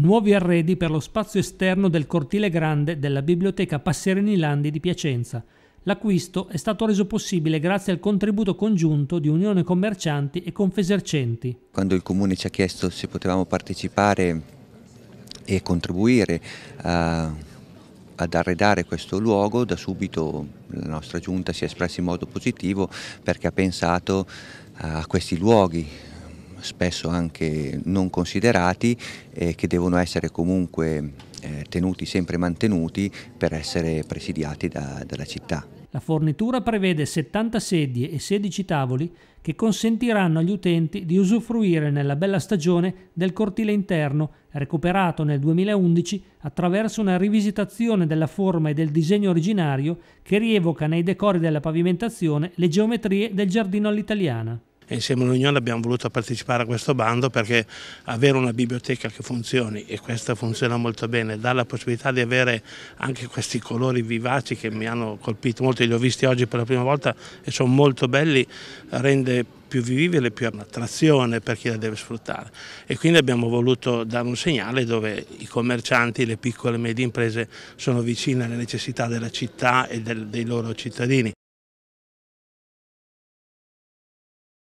nuovi arredi per lo spazio esterno del cortile grande della biblioteca Passerini Landi di Piacenza. L'acquisto è stato reso possibile grazie al contributo congiunto di Unione Commercianti e Confesercenti. Quando il Comune ci ha chiesto se potevamo partecipare e contribuire a ad arredare questo luogo, da subito la nostra giunta si è espressa in modo positivo perché ha pensato a questi luoghi spesso anche non considerati, eh, che devono essere comunque eh, tenuti sempre mantenuti per essere presidiati da, dalla città. La fornitura prevede 70 sedie e 16 tavoli che consentiranno agli utenti di usufruire nella bella stagione del cortile interno recuperato nel 2011 attraverso una rivisitazione della forma e del disegno originario che rievoca nei decori della pavimentazione le geometrie del giardino all'italiana e insieme all'Unione abbiamo voluto partecipare a questo bando perché avere una biblioteca che funzioni e questa funziona molto bene, dà la possibilità di avere anche questi colori vivaci che mi hanno colpito molto, li ho visti oggi per la prima volta e sono molto belli, rende più vivibile, più un'attrazione per chi la deve sfruttare e quindi abbiamo voluto dare un segnale dove i commercianti, le piccole e medie imprese sono vicine alle necessità della città e del, dei loro cittadini.